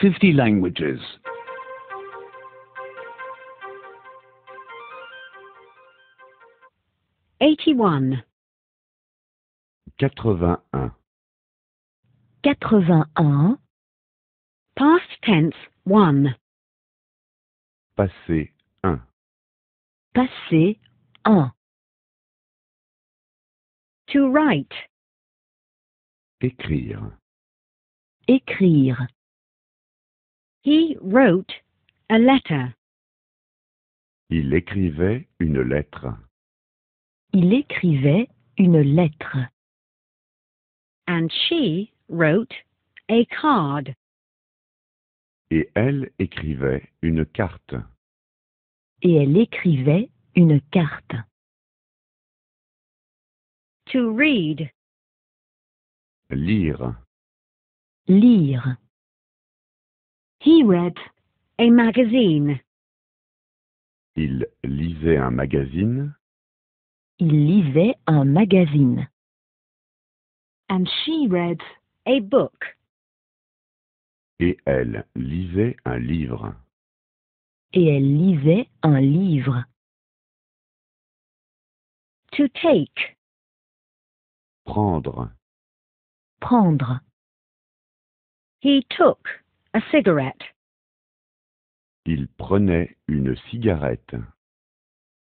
50 languages. Eighty-one. Quatre-vingt-un. Quatre-vingt-un. Past tense one. Passé un. Passé un. To write. Écrire. Écrire. He wrote a letter. Il écrivait une lettre. Il écrivait une lettre. And she wrote a card. Et elle écrivait une carte. Et elle écrivait une carte. To read. Lire. Lire. He read a magazine. Il lisait un magazine. Il lisait un magazine. And she read a book. Et elle lisait un livre. Et elle lisait un livre. To take. Prendre. Prendre. He took. a cigarette. Il prenait une cigarette.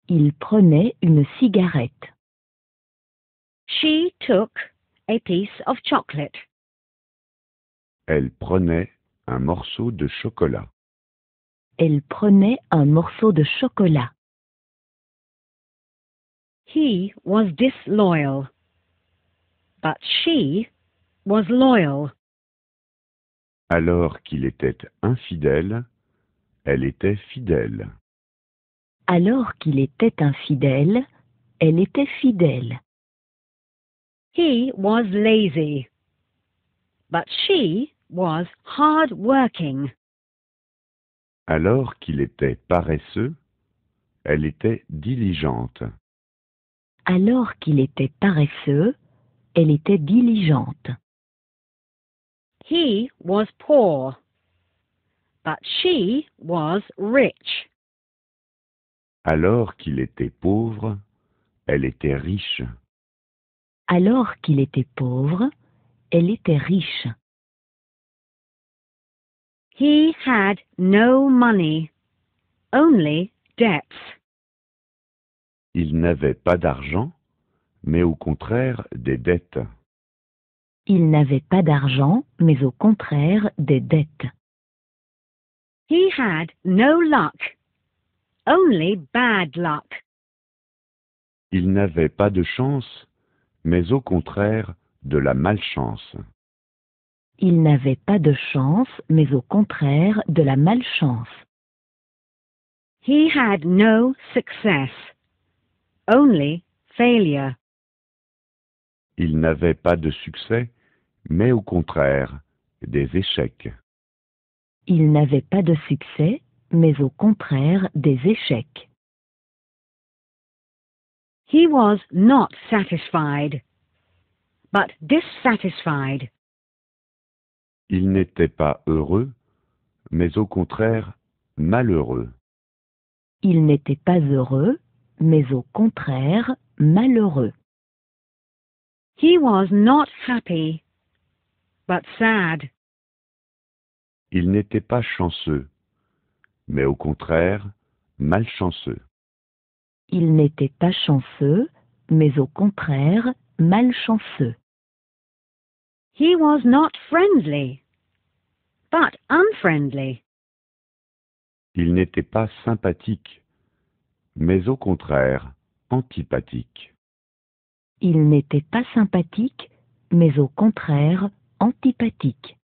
Il prenait une cigarette. She took a piece of chocolate. Elle prenait un morceau de chocolat. Elle prenait un morceau de chocolat. He was disloyal, but she was loyal. Alors qu'il était infidèle, elle était fidèle. Alors qu'il était infidèle, elle était fidèle. He was lazy, but she was hard working. Alors qu'il était paresseux, elle était diligente. Alors qu'il était paresseux, elle était diligente. He was poor, but she was rich. Alors qu'il était pauvre, elle était riche. Alors qu'il était pauvre, elle était riche. He had no money, only debts. Il n'avait pas d'argent, mais au contraire des dettes. Il n'avait pas d'argent, mais au contraire des dettes. He had no luck, only bad luck. Il n'avait pas de chance, mais au contraire de la malchance. Il n'avait pas de chance, mais au contraire de la malchance. He had no success, only failure. Il n'avait pas de succès, mais au contraire des échecs. Il n'avait pas de succès, mais au contraire des échecs. He was not satisfied, but dissatisfied. Il n'était pas heureux, mais au contraire malheureux. Il n'était pas heureux, mais au contraire malheureux. He was not happy, il n'était pas chanceux, mais au contraire, malchanceux. Il n'était pas chanceux, mais au contraire, malchanceux. He was not friendly, but unfriendly. Il n'était pas sympathique, mais au contraire, antipathique. Il n'était pas sympathique, mais au contraire, antipathique